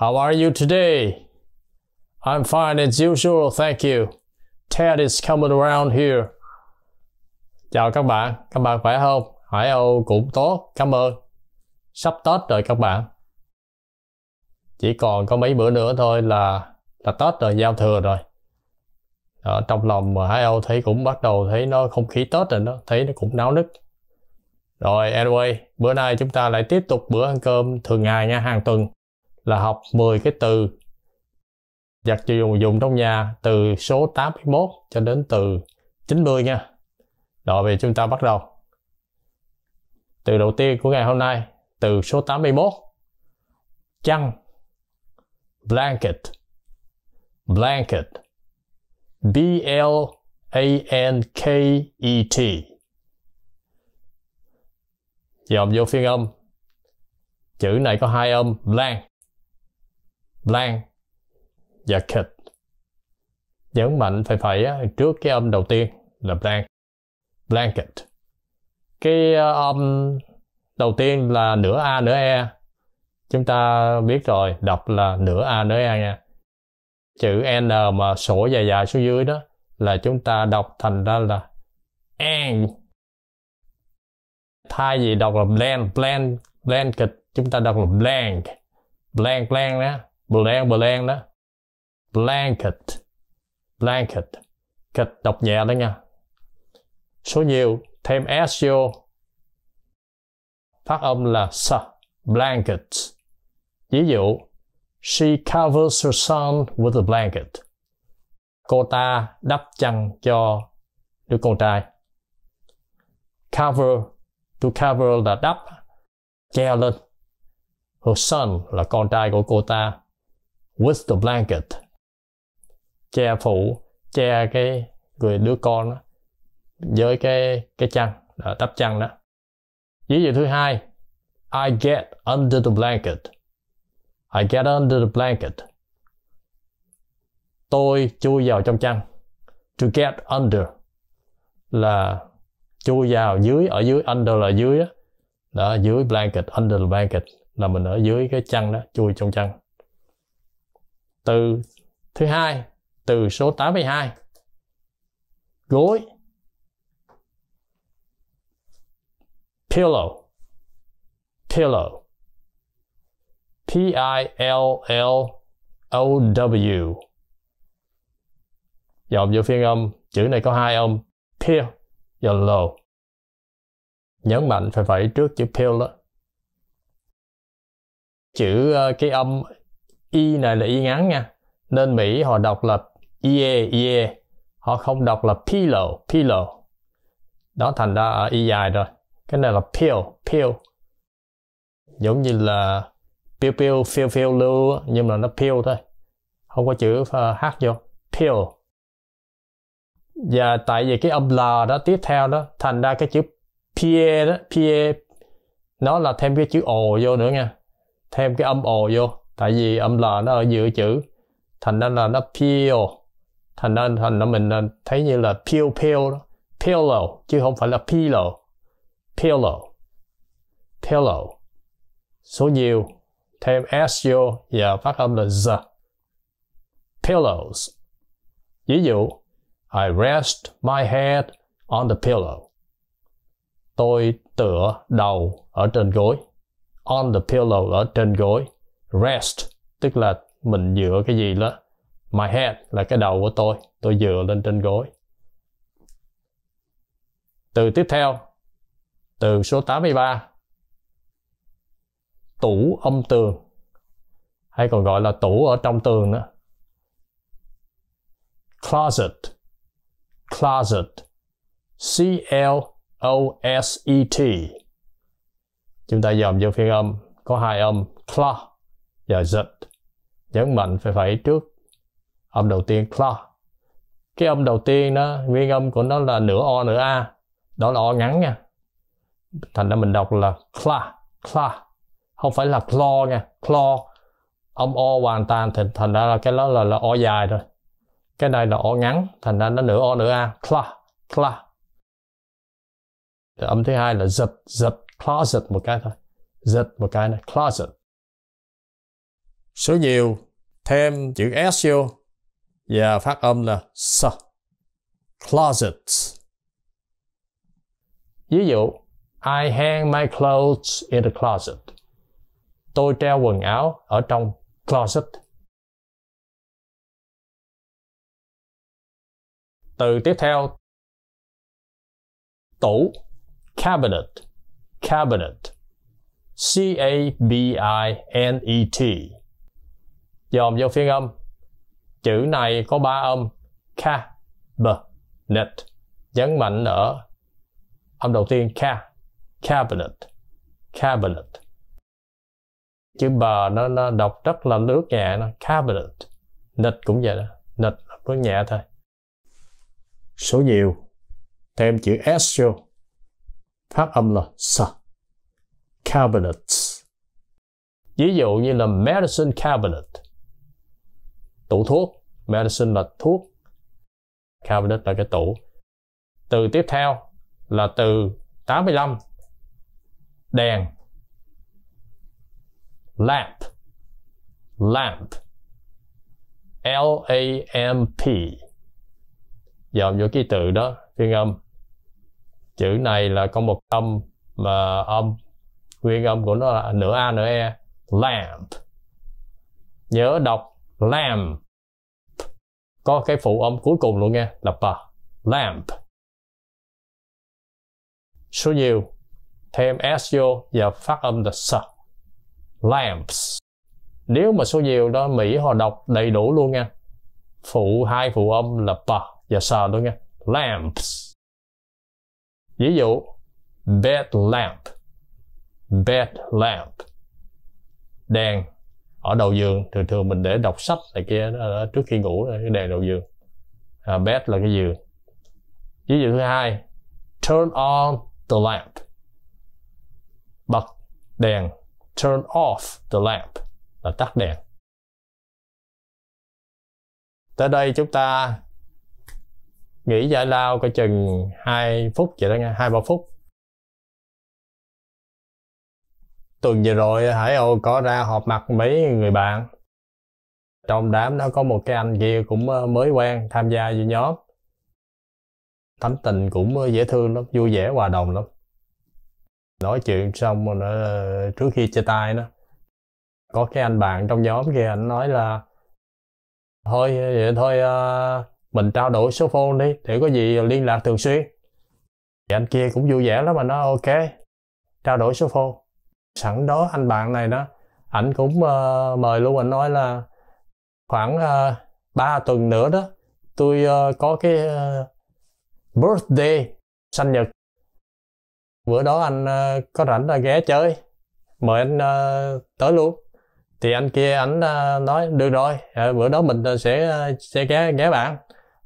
How are you today? I'm fine as usual, thank you. Ted is coming around here. Chào các bạn, các bạn khỏe không? Hải Âu cũng tốt, cảm ơn. Sắp Tết rồi các bạn. Chỉ còn có mấy bữa nữa thôi là là Tết rồi, giao thừa rồi. Ở trong lòng mà Hải Âu thấy cũng bắt đầu thấy nó không khí Tết rồi đó, thấy nó cũng náo nức. Rồi anyway, bữa nay chúng ta lại tiếp tục bữa ăn cơm thường ngày nha, hàng tuần là học 10 cái từ giặt dùng dùng trong nhà từ số 81 cho đến từ 90 nha. Rồi về chúng ta bắt đầu. Từ đầu tiên của ngày hôm nay, từ số 81. Chăn blanket blanket B L A N K E T. Dòm vô phiên âm. Chữ này có hai âm blank Lan và kịch. Và mạnh phải phải trước cái âm đầu tiên là blank, blanket. Cái ờ, âm đầu tiên là nửa A nửa E. Chúng ta biết rồi, đọc là nửa A nửa E nha. Chữ N mà sổ dài dài xuống dưới đó là chúng ta đọc thành ra là an thay vì đọc là blank blank blank kịch chúng ta đọc là blank blank blank đó blank blank đó blanket blanket kịch đọc nhẹ đó nha số nhiều thêm s vô phát âm là sa blanket ví dụ she covers her son with a blanket cô ta đắp chăn cho đứa con trai cover to cover là đắp che lên her son là con trai của cô ta with the blanket che phủ che cái người đứa con đó, với cái cái chăn đó, à, đắp chăn đó ví dụ thứ hai I get under the blanket I get under the blanket tôi chui vào trong chăn to get under là chui vào dưới ở dưới under là dưới đó, đó dưới blanket under the blanket là mình ở dưới cái chăn đó chui trong chăn từ thứ hai từ số 82 gối pillow pillow p i l l o w dòm vô phiên âm chữ này có hai âm pill và low nhấn mạnh phải phải trước chữ pill đó chữ ờ, cái âm y này là y ngắn nha nên mỹ họ đọc là ie ie họ không đọc là pillow pillow đó thành ra ở y dài rồi cái này là pill pill giống như là pill pill phiêu phiêu lưu nhưng mà nó pill thôi không có chữ ờ, h vô pill và tại vì cái âm l đó tiếp theo đó thành ra cái chữ pie đó pie nó là thêm cái chữ ồ vô nữa nha thêm cái âm ồ vô tại vì âm l nó ở giữa chữ thành ra là nó peel thành ra thành ra mình thấy như là peel peel pillow chứ không phải là pillow pillow pillow số nhiều thêm s vô và phát âm là z pillows ví dụ I rest my head on the pillow tôi tựa đầu ở trên gối on the pillow ở trên gối rest tức là mình dựa cái gì đó my head là cái đầu của tôi tôi dựa lên trên gối từ tiếp theo từ số 83 tủ âm tường hay còn gọi là tủ ở trong tường đó, closet closet C L O S E T chúng ta dòm vô phiên âm có hai âm closet và giật. Nhấn mạnh phải phải trước âm đầu tiên claw. Cái âm đầu tiên đó, nguyên âm của nó là nửa O nửa A. Đó là O ngắn nha. Thành ra mình đọc là claw, claw. Không phải là claw nha, claw. Âm O hoàn toàn thì thành ra là cái đó là, là O dài rồi. Cái này là O ngắn, thành ra nó nửa O nửa A, claw, claw. âm thứ hai là giật, giật, closet một cái thôi. Giật một cái này, closet số nhiều thêm chữ S vô và phát âm là S. Closets. Ví dụ, I hang my clothes in the closet. Tôi treo quần áo ở trong closet. Từ tiếp theo, tủ, cabinet, cabinet, C-A-B-I-N-E-T, dòm vô phiên âm chữ này có ba âm k b net nhấn mạnh ở âm đầu tiên k cabinet cabinet chữ b nó, nó đọc rất là lướt nhẹ nó cabinet net cũng vậy đó net lướt nhẹ thôi số nhiều thêm chữ s vô phát âm là s cabinets ví dụ như là medicine cabinet tủ thuốc medicine là thuốc cabinet là cái tủ từ tiếp theo là từ 85 đèn lamp lamp L A M P dòm vô ký tự đó phiên âm chữ này là có một âm mà âm nguyên âm của nó là nửa a nửa e lamp nhớ đọc lamp có cái phụ âm cuối cùng luôn nha là p. lamp số nhiều thêm s vô và phát âm là s. lamps nếu mà số nhiều đó Mỹ họ đọc đầy đủ luôn nha phụ hai phụ âm là p và s luôn nha lamps ví dụ bed lamp bed lamp đèn ở đầu giường thường thường mình để đọc sách này kia trước khi ngủ cái đèn đầu giường à, bed là cái giường ví dụ thứ hai turn on the lamp bật đèn turn off the lamp là tắt đèn tới đây chúng ta nghỉ giải lao coi chừng 2 phút vậy đó nha hai ba phút tuần vừa rồi Hải Âu có ra họp mặt mấy người bạn trong đám nó có một cái anh kia cũng ờ, mới quen tham gia vô nhóm thánh tình cũng ờ, dễ thương lắm vui vẻ hòa đồng lắm nói chuyện xong rồi nó, ờ, trước khi chia tay nó có cái anh bạn trong nhóm kia anh nói là thôi vậy thôi mình trao đổi số phone đi để có gì liên lạc thường xuyên thì anh kia cũng vui vẻ lắm mà nó ok trao đổi số phone sẵn đó anh bạn này đó ảnh cũng uh, mời luôn anh nói là khoảng uh, ờ, 3 tuần nữa đó tôi uh, có cái uh, birthday sinh nhật bữa đó anh uh, có rảnh là ghé chơi mời anh uh, tới luôn thì anh kia ảnh uh, nói được rồi à, bữa đó mình sẽ sẽ ghé ghé bạn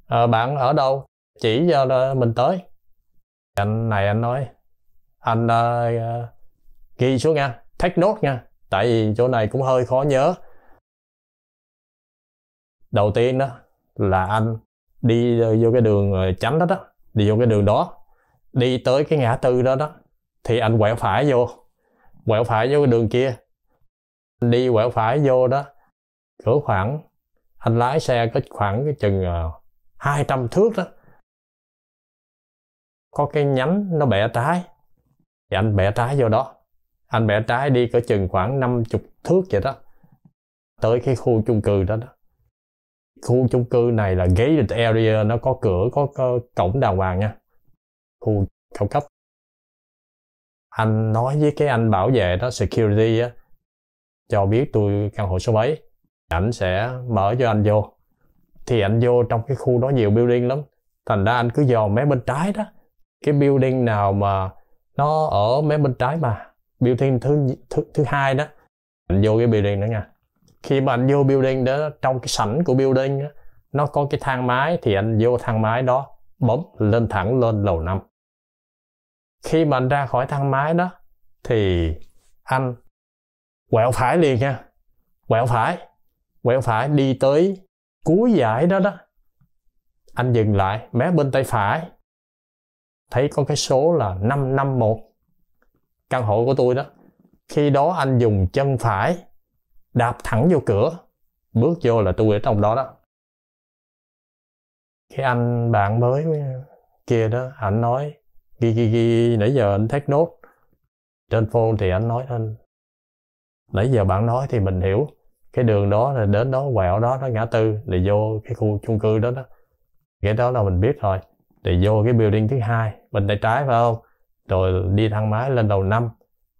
à, bạn ở đâu chỉ cho mình tới anh này anh nói anh uh, ghi xuống nha take note nha tại vì chỗ này cũng hơi khó nhớ đầu tiên đó là anh đi vô cái đường ờ, tránh đó đó đi vô cái đường đó đi tới cái ngã tư đó đó thì anh quẹo phải vô quẹo phải vô cái đường kia đi quẹo phải vô đó cỡ khoảng anh lái xe có khoảng cái chừng 200 ờ, thước đó có cái nhánh nó bẻ trái thì anh bẻ trái vô đó anh bẻ trái đi cỡ chừng khoảng 50 thước vậy đó tới cái khu chung cư đó đó khu chung cư này là gated area nó có cửa có, có cổng đàng hoàng nha khu cao cấp anh nói với cái anh bảo vệ đó security á cho biết tôi căn hộ số mấy ảnh sẽ mở cho anh vô thì anh vô trong cái khu đó nhiều building lắm thành ra anh cứ dò mé bên trái đó cái building nào mà nó ở mé bên trái mà building thứ thứ, thứ hai đó anh vô cái building đó nha khi mà anh vô building đó trong cái sảnh của building đó, nó có cái thang máy thì anh vô thang máy đó bấm lên thẳng lên lầu 5 khi mà anh ra khỏi thang máy đó thì anh quẹo phải liền nha quẹo phải quẹo phải đi tới cuối giải đó đó anh dừng lại mé bên tay phải thấy có cái số là 551 căn hộ của tôi đó khi đó anh dùng chân phải đạp thẳng vô cửa bước vô là tôi ở trong đó đó cái anh bạn mới kia đó anh nói ghi ghi ghi nãy giờ anh thét nốt trên phone thì anh nói anh nãy giờ bạn nói thì mình hiểu cái đường đó là đến đó quẹo đó nó ngã tư là vô cái khu chung cư đó đó cái đó là mình biết rồi thì vô cái building thứ hai bên tay trái phải không rồi đi thang máy lên đầu năm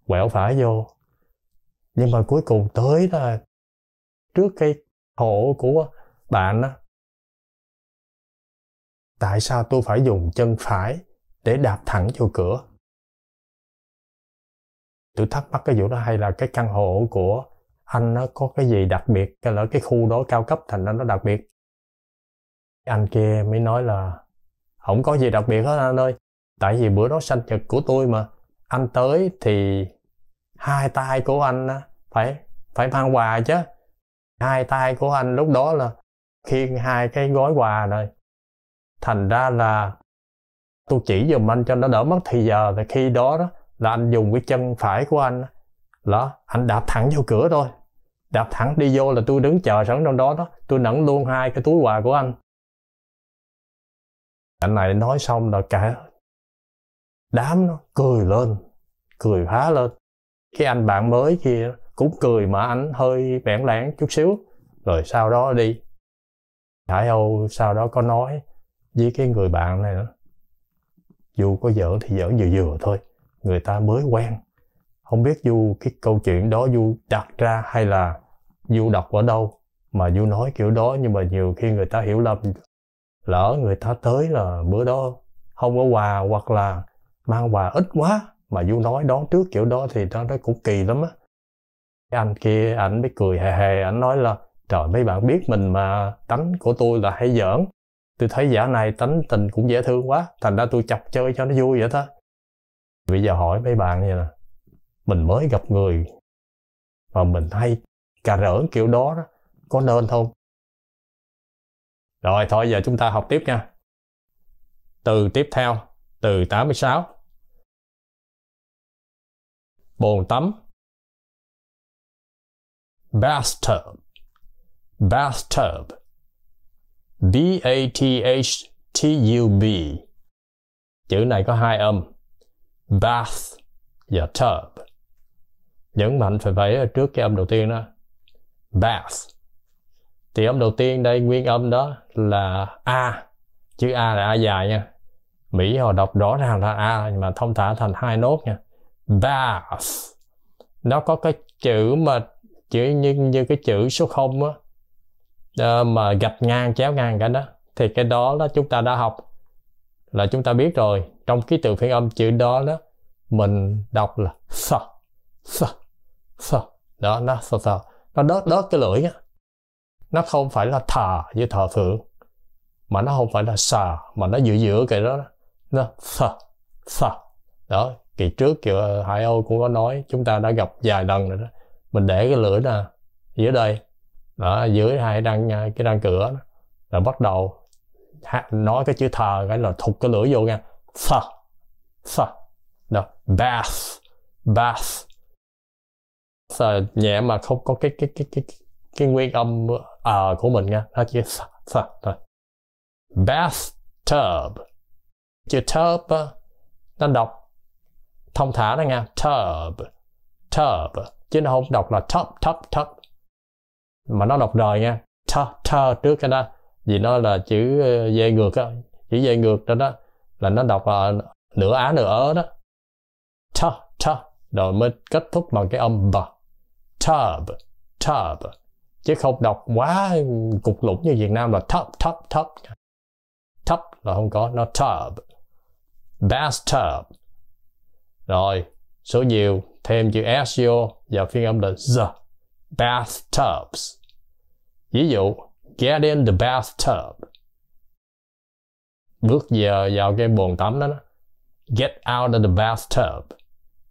quẹo phải vô nhưng mà cuối cùng tới là trước cái hộ của bạn đó tại sao tôi phải dùng chân phải để đạp thẳng vô cửa tôi thắc mắc cái vụ đó hay là cái căn hộ của anh nó có cái gì đặc biệt cái là cái khu đó cao cấp thành ra nó đặc biệt anh kia mới nói là không có gì đặc biệt hết anh ơi tại vì bữa đó sinh nhật của tôi mà anh tới thì hai tay của anh phải phải mang quà chứ hai tay của anh lúc đó là khiêng hai cái gói quà rồi thành ra là tôi chỉ dùm anh cho nó đỡ mất thì giờ thì khi đó đó là anh dùng cái chân phải của anh đó anh đạp thẳng vô cửa thôi đạp thẳng đi vô là tôi đứng chờ sẵn trong đó đó tôi nẫn luôn hai cái túi quà của anh anh này nói xong là cả đám nó cười lên cười phá lên cái anh bạn mới kia cũng cười mà anh hơi bẽn lẽn chút xíu rồi sau đó đi hải âu sau đó có nói với cái người bạn này đó. dù có giỡn thì giỡn vừa vừa thôi người ta mới quen không biết du cái câu chuyện đó du đặt ra hay là du đọc ở đâu mà du nói kiểu đó nhưng mà nhiều khi người ta hiểu lầm lỡ người ta tới là bữa đó không có quà hoặc là mang quà ít quá mà du nói đón trước kiểu đó thì nó nó cũng kỳ lắm á anh kia ảnh mới cười hề hề ảnh nói là trời mấy bạn biết mình mà tánh của tôi là hay giỡn tôi thấy giả này tánh tình cũng dễ thương quá thành ra tôi chọc chơi cho nó vui vậy đó bây giờ hỏi mấy bạn như nè mình mới gặp người mà mình hay cà rỡn kiểu đó, đó có nên không rồi thôi giờ chúng ta học tiếp nha từ tiếp theo từ 86 bồn tắm bathtub bathtub b a t h t u b chữ này có hai âm bath và tub nhấn mạnh phải vậy ở trước cái âm đầu tiên đó bath thì âm đầu tiên đây nguyên âm đó là a chữ a là a dài nha mỹ họ đọc rõ ràng là a mà thông thả thành hai nốt nha bath nó có cái chữ mà chữ như như cái chữ số không á ờ, mà gạch ngang chéo ngang cả đó thì cái đó đó chúng ta đã học là chúng ta biết rồi trong ký tự phiên âm chữ đó đó mình đọc là sa sa sa đó nó sa sa nó đớt đớt cái lưỡi á nó không phải là thà với thờ thượng mà nó không phải là xà mà nó giữa giữa cái đó nó sa sa đó kỳ trước kìa ờ, Hải Âu cũng có nói chúng ta đã gặp vài lần rồi đó mình để cái lưỡi nè dưới đây đó, dưới hai răng ờ, cái răng cửa đó. rồi bắt đầu nói cái chữ thờ cái là thục cái lưỡi vô nha sa sa đó bass bass sa nhẹ mà không có cái cái cái cái cái nguyên âm ờ của mình nha nó chỉ sa sa thôi tub chữ tub nó đọc thông thả đó nha tub tub chứ nó không đọc là top top top mà nó đọc rời nha ta ta trước cái đó vì nó là chữ ờ, dê ngược á chữ dê ngược đó đó là nó đọc là nửa á nửa ớ đó ta ta rồi mới kết thúc bằng cái âm b tub tub chứ không đọc quá cục lũng như Việt Nam là top top top top là không có nó tub bathtub rồi số nhiều thêm chữ s vô và phiên âm là z, bathtubs ví dụ get in the bathtub bước giờ vào cái bồn tắm đó, đó get out of the bathtub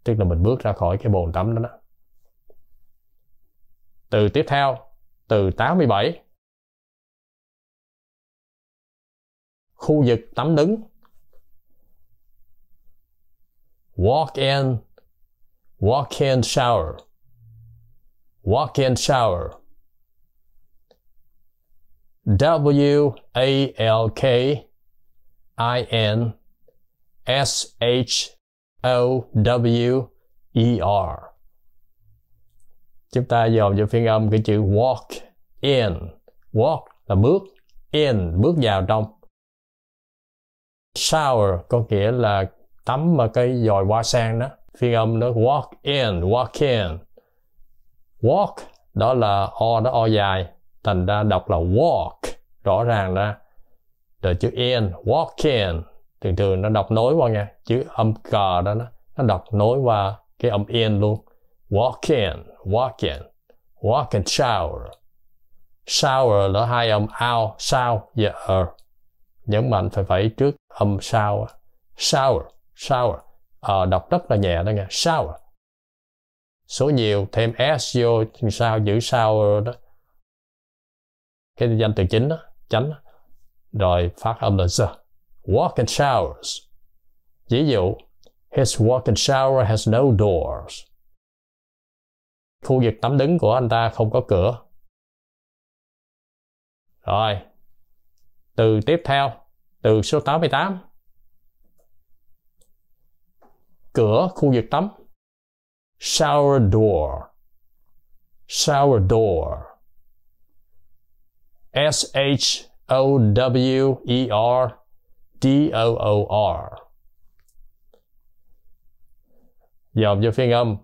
tức là mình bước ra khỏi cái bồn tắm đó, đó. từ tiếp theo từ 87 khu vực tắm đứng walk in, walk in shower, walk in shower. W A L K I N S H O W E R. Chúng ta dồn cho phiên âm cái chữ walk in. Walk là bước, in bước vào trong. Shower có nghĩa là tắm mà cái dòi hoa sen đó phiên âm nó walk in walk in walk đó là o đó o dài thành ra đọc là walk rõ ràng ra rồi chữ in walk in thường thường nó đọc nối qua nha chữ âm cờ đó nó, nó đọc nối qua cái âm in luôn walk in walk in walk and shower shower là hai âm out và giờ er. nhấn mạnh phải phải trước âm sau shower shower à đọc rất là nhẹ đó nghe shower số nhiều thêm s vô sao giữ sao đó cái danh từ chính đó chánh đó. rồi phát âm là the walk and showers ví dụ his walk and shower has no doors khu vực tắm đứng của anh ta không có cửa rồi từ tiếp theo từ số 88 cửa khu vực tắm shower door shower door s h o w e r d o o r dòm vô phiên âm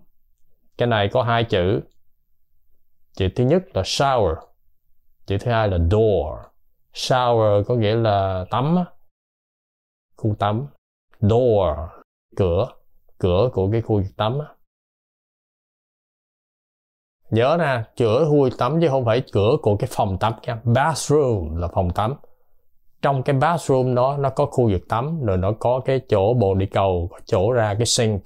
cái này có hai chữ chữ thứ nhất là shower chữ thứ hai là door shower có nghĩa là tắm khu tắm door cửa cửa của cái khu vực tắm á nhớ nè cửa khu vực tắm chứ không phải cửa của cái phòng tắm nha bathroom là phòng tắm trong cái bathroom đó nó có khu vực tắm rồi nó có cái chỗ bồn đi cầu chỗ ra cái sink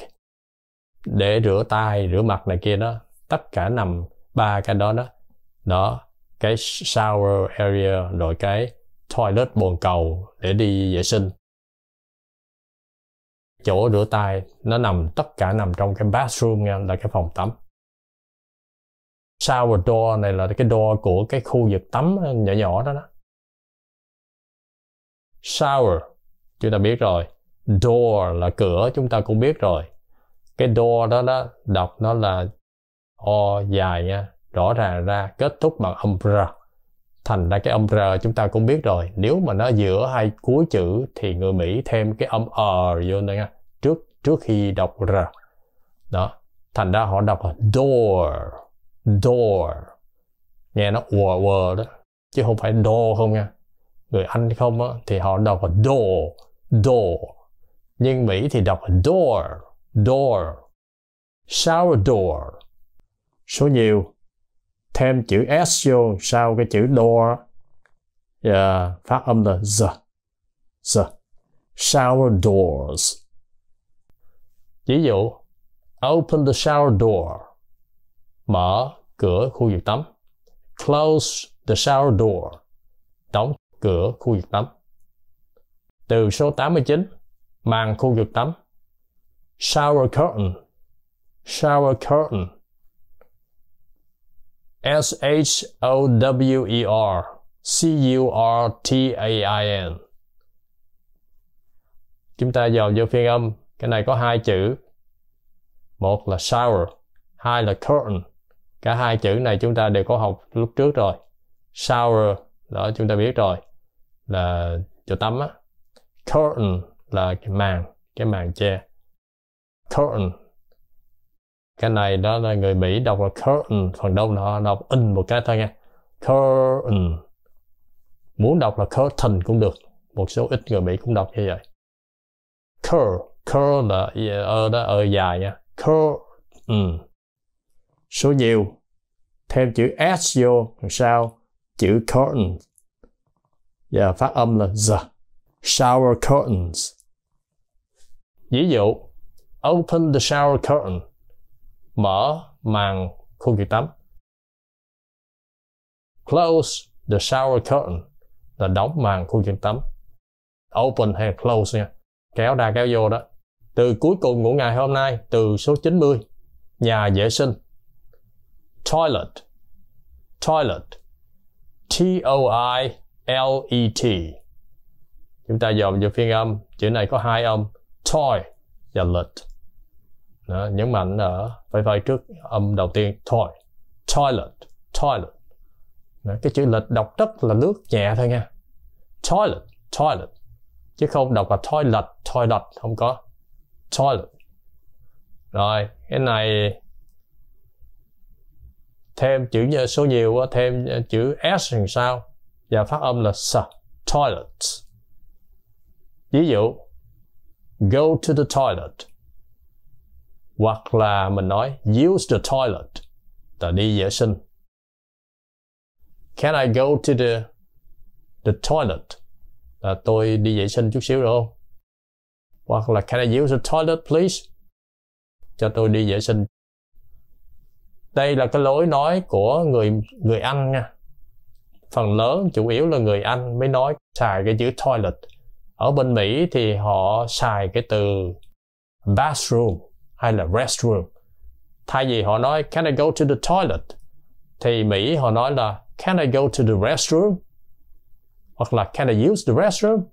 để rửa tay rửa mặt này kia đó tất cả nằm ba cái đó đó đó cái shower area rồi cái toilet bồn cầu để đi vệ sinh chỗ rửa tay nó nằm tất cả nằm trong cái bathroom nha là cái phòng tắm shower door này là cái door của cái khu vực tắm nhỏ nhỏ đó đó shower chúng ta biết rồi door là cửa chúng ta cũng biết rồi cái door đó đó đọc nó là o dài nha rõ ràng ra kết thúc bằng âm r thành ra cái âm r chúng ta cũng biết rồi nếu mà nó giữa hai cuối chữ thì người mỹ thêm cái âm r vô nữa nha trước khi đọc r đó thành ra họ đọc là door door nghe nó ùa ùa đó chứ không phải do không nha người anh không á, thì họ đọc là door door nhưng mỹ thì đọc là door door shower door số nhiều thêm chữ s vô sau cái chữ door yeah, dạ, phát âm là z z shower doors Ví dụ, open the shower door. Mở cửa khu vực tắm. Close the shower door. Đóng cửa khu vực tắm. Từ số 89, màn khu vực tắm. Shower curtain. Shower curtain. S-H-O-W-E-R. C-U-R-T-A-I-N. Chúng ta vào vô phiên âm cái này có hai chữ một là shower hai là curtain cả hai chữ này chúng ta đều có học lúc trước rồi shower đó chúng ta biết rồi là chỗ tắm á curtain là cái màn cái màn che curtain cái này đó là người Mỹ đọc là curtain phần đông họ đọc in một cái thôi nha curtain muốn đọc là curtain cũng được một số ít người Mỹ cũng đọc như vậy curtain curl là ờ đó ờ dài nha curl ừ. số nhiều thêm chữ s vô đằng sau chữ curtain và phát âm là z shower curtains ví dụ open the shower curtain mở màn khu vực tắm close the shower curtain là đóng màn khu vực tắm open hay close nha kéo ra kéo vô đó từ cuối cùng của ngày hôm nay từ số 90 nhà vệ sinh toilet toilet T O I L E T chúng ta dòm vô phiên âm chữ này có hai âm toy và let Đó, nhấn mạnh ở phải phải trước âm đầu tiên toy toilet toilet Đó, cái chữ lịch đọc rất là nước nhẹ thôi nha toilet toilet chứ không đọc là toilet toilet không có solid rồi cái này thêm chữ số nhiều thêm chữ s làm sao và phát âm là s toilet ví dụ go to the toilet hoặc là mình nói use the toilet là đi vệ sinh can I go to the the toilet là tôi đi vệ sinh chút xíu được không hoặc là can I use the toilet please cho tôi đi vệ sinh đây là cái lối nói của người người Anh nha phần lớn chủ yếu là người Anh mới nói xài cái chữ toilet ở bên Mỹ thì họ xài cái từ bathroom hay là restroom thay vì họ nói can I go to the toilet thì Mỹ họ nói là can I go to the restroom hoặc là can I use the restroom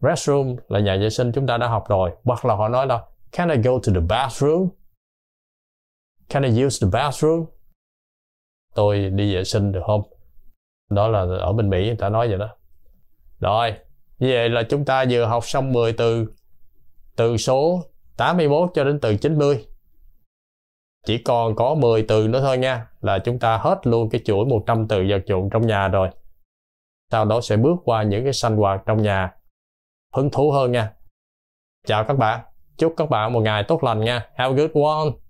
restroom là nhà vệ sinh chúng ta đã học rồi hoặc là họ nói là can I go to the bathroom can I use the bathroom tôi đi vệ sinh được không đó là ở bên Mỹ người ta nói vậy đó rồi như vậy là chúng ta vừa học xong 10 từ từ số 81 cho đến từ 90 chỉ còn có 10 từ nữa thôi nha là chúng ta hết luôn cái chuỗi 100 từ vật dụng trong nhà rồi sau đó sẽ bước qua những cái sanh hoạt trong nhà hứng thú hơn nha chào các bạn chúc các bạn một ngày tốt lành nha have a good one